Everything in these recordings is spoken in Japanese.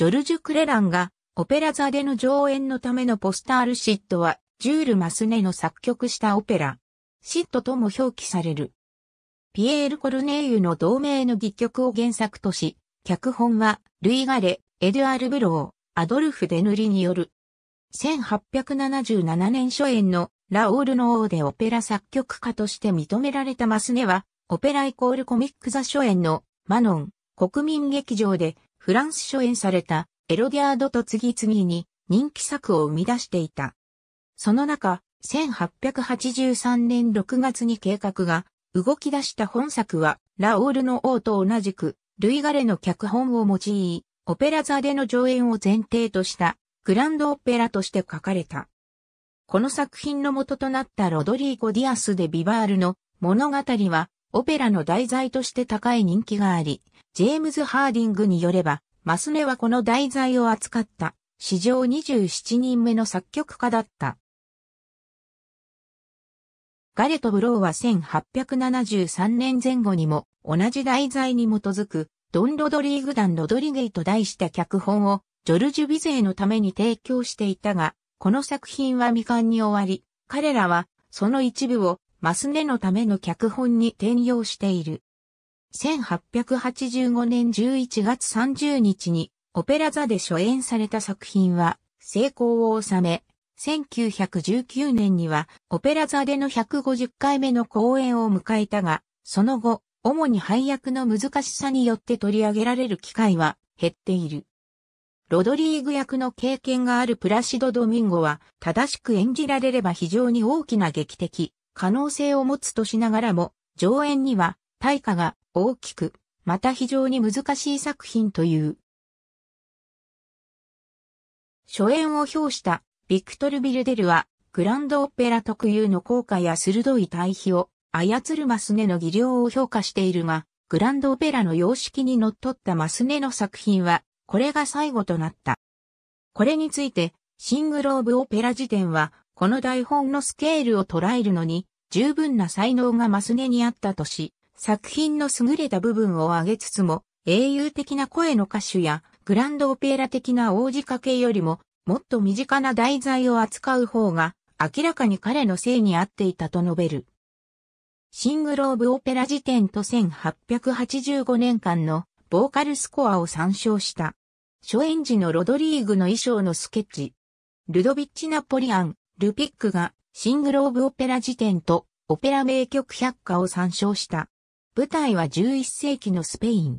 ジョルジュ・クレランが、オペラ座での上演のためのポスタールシットは、ジュール・マスネの作曲したオペラ、シットとも表記される。ピエール・コルネーユの同名の戯曲を原作とし、脚本は、ルイ・ガレ、エドゥアル・ブロー、アドルフ・デヌリによる。1877年初演のラオールの王でオペラ作曲家として認められたマスネは、オペライコールコミック座初演のマノン国民劇場でフランス初演されたエロディアードと次々に人気作を生み出していた。その中、1883年6月に計画が動き出した本作は、ラオールの王と同じく、ルイガレの脚本を用い、オペラ座での上演を前提としたグランドオペラとして書かれた。この作品の元となったロドリーゴ・ディアスでビバールの物語はオペラの題材として高い人気があり、ジェームズ・ハーディングによれば、マスネはこの題材を扱った史上27人目の作曲家だった。ガレとブローは1873年前後にも同じ題材に基づくドン・ロドリーグダン・ロドリゲイと題した脚本をジョルジュ・ビゼーのために提供していたが、この作品は未完に終わり、彼らはその一部をマスネのための脚本に転用している。1885年11月30日にオペラ座で初演された作品は成功を収め、1919年にはオペラ座での150回目の公演を迎えたが、その後、主に配役の難しさによって取り上げられる機会は減っている。ロドリーグ役の経験があるプラシド・ドミンゴは正しく演じられれば非常に大きな劇的可能性を持つとしながらも上演には対価が大きく、また非常に難しい作品という。初演を表したビクトル・ビルデルは、グランドオペラ特有の効果や鋭い対比を操るマスネの技量を評価しているが、グランドオペラの様式にのっとったマスネの作品は、これが最後となった。これについて、シングローブ・オペラ辞典は、この台本のスケールを捉えるのに、十分な才能がマスネにあったとし、作品の優れた部分を挙げつつも、英雄的な声の歌手や、グランドオペラ的な王子掛けよりも、もっと身近な題材を扱う方が、明らかに彼の性に合っていたと述べる。シングローブオペラ辞典と1885年間のボーカルスコアを参照した。初演時のロドリーグの衣装のスケッチ。ルドビッチ・ナポリアン、ルピックがシングローブオペラ辞典とオペラ名曲百科を参照した。舞台は11世紀のスペイン。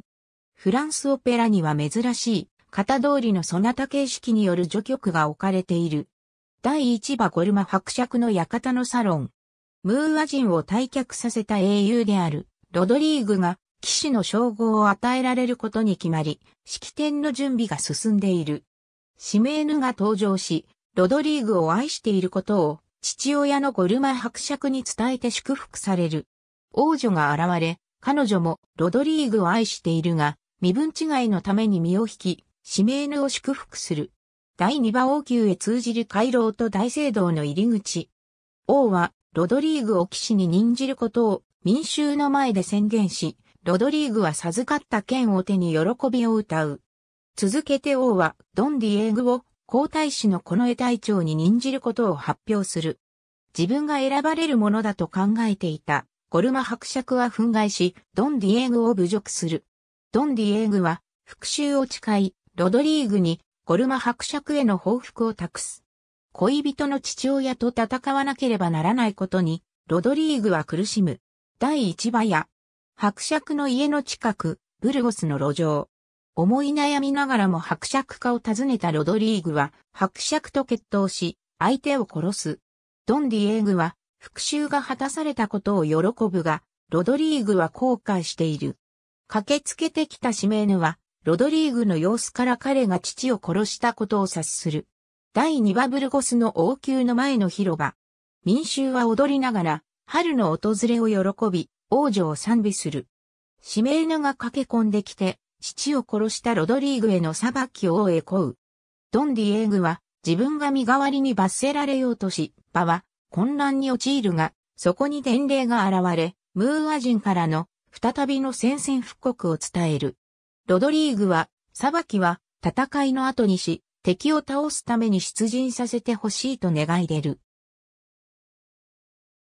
フランスオペラには珍しい、型通りのソナタ形式による序曲が置かれている。第1話ゴルマ伯爵の館のサロン。ムーア人を退却させた英雄である、ロドリーグが、騎士の称号を与えられることに決まり、式典の準備が進んでいる。シメーヌが登場し、ロドリーグを愛していることを、父親のゴルマ伯爵に伝えて祝福される。王女が現れ、彼女もロドリーグを愛しているが、身分違いのために身を引き、指名ーヌを祝福する。第二馬王宮へ通じる回廊と大聖堂の入り口。王は、ロドリーグを騎士に任じることを民衆の前で宣言し、ロドリーグは授かった剣を手に喜びを歌う。続けて王は、ドンディエーグを皇太子のこの絵隊長に任じることを発表する。自分が選ばれるものだと考えていたゴルマ伯爵は憤慨し、ドン・ディエーグを侮辱する。ドン・ディエーグは、復讐を誓い、ロドリーグに、ゴルマ伯爵への報復を託す。恋人の父親と戦わなければならないことに、ロドリーグは苦しむ。第一馬や、伯爵の家の近く、ブルゴスの路上。思い悩みながらも伯爵家を訪ねたロドリーグは、伯爵と決闘し、相手を殺す。ドンディエーグは、復讐が果たされたことを喜ぶが、ロドリーグは後悔している。駆けつけてきたシメーヌは、ロドリーグの様子から彼が父を殺したことを察する。第2バブルゴスの王宮の前の広場。民衆は踊りながら、春の訪れを喜び、王女を賛美する。シメーヌが駆け込んできて、父を殺したロドリーグへの裁きを栄う。ドンディエーグは、自分が身代わりに罰せられようとし、場は、混乱に陥るが、そこに伝令が現れ、ムーア人からの再びの戦線復刻を伝える。ロドリーグは、裁きは戦いの後にし、敵を倒すために出陣させてほしいと願い出る。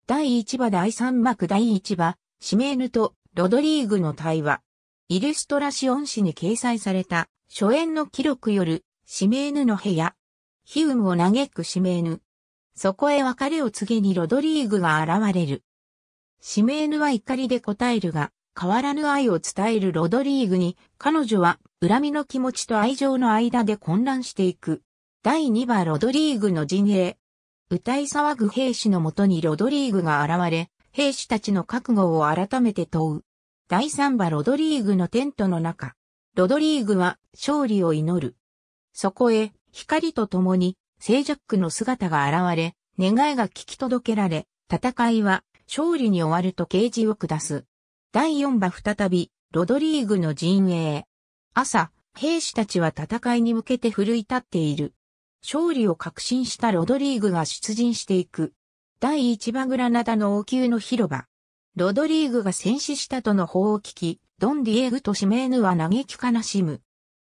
第1話第3幕第1話、シメーヌとロドリーグの対話。イルストラシオン誌に掲載された初演の記録よる、シメーヌの部屋。ヒウムを嘆くシメーヌ。そこへ別れを告げにロドリーグが現れる。シメーヌは怒りで答えるが、変わらぬ愛を伝えるロドリーグに、彼女は恨みの気持ちと愛情の間で混乱していく。第2話ロドリーグの陣営。歌い騒ぐ兵士のもとにロドリーグが現れ、兵士たちの覚悟を改めて問う。第3話ロドリーグのテントの中。ロドリーグは勝利を祈る。そこへ、光と共に聖ジャックの姿が現れ、願いが聞き届けられ、戦いは勝利に終わると啓示を下す。第4波再び、ロドリーグの陣営。朝、兵士たちは戦いに向けて奮い立っている。勝利を確信したロドリーグが出陣していく。第1番グラナダの王宮の広場。ロドリーグが戦死したとの報を聞き、ドン・ディエグとシメーヌは嘆き悲しむ。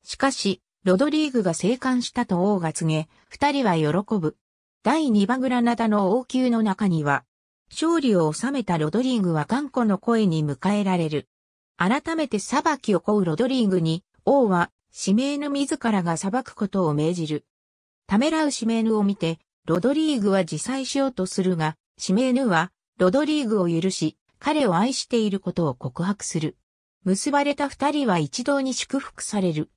しかし、ロドリーグが生還したと王が告げ、二人は喜ぶ。第二番グラナダの王宮の中には、勝利を収めたロドリーグは頑固の声に迎えられる。改めて裁きを請うロドリーグに、王は、指名の自らが裁くことを命じる。ためらう指名ヌを見て、ロドリーグは自裁しようとするが、指名ヌは、ロドリーグを許し、彼を愛していることを告白する。結ばれた二人は一堂に祝福される。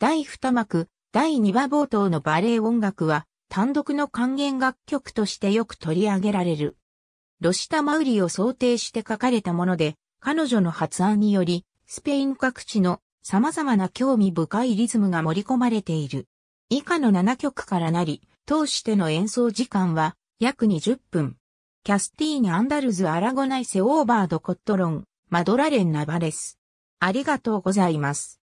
第二幕、第二話冒頭のバレエ音楽は、単独の還元楽曲としてよく取り上げられる。ロシタ・マウリを想定して書かれたもので、彼女の発案により、スペイン各地の様々な興味深いリズムが盛り込まれている。以下の7曲からなり、通しての演奏時間は約20分。キャスティーニ・アンダルズ・アラゴナイセ・オーバード・コットロン、マドラレン・ナバレス。ありがとうございます。